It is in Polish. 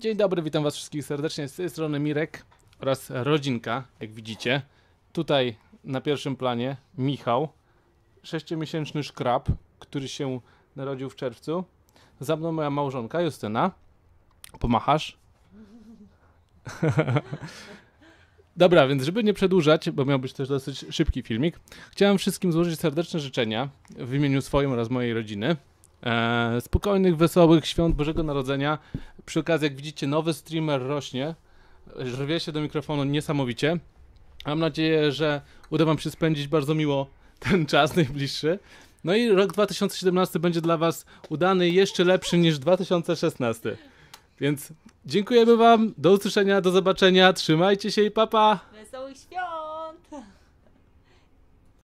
Dzień dobry, witam was wszystkich serdecznie. Z tej strony Mirek oraz rodzinka, jak widzicie. Tutaj na pierwszym planie Michał, sześciomiesięczny szkrab, który się narodził w czerwcu. Za mną moja małżonka Justyna. Pomachasz? Dobra, więc żeby nie przedłużać, bo miał być też dosyć szybki filmik, chciałem wszystkim złożyć serdeczne życzenia w imieniu swoim oraz mojej rodziny. E, spokojnych, wesołych świąt Bożego Narodzenia. Przy okazji, jak widzicie, nowy streamer rośnie. Rwie się do mikrofonu niesamowicie. Mam nadzieję, że uda Wam się spędzić bardzo miło ten czas najbliższy. No i rok 2017 będzie dla Was udany jeszcze lepszy niż 2016. Więc dziękujemy Wam, do usłyszenia, do zobaczenia, trzymajcie się i papa! Wesołych świąt!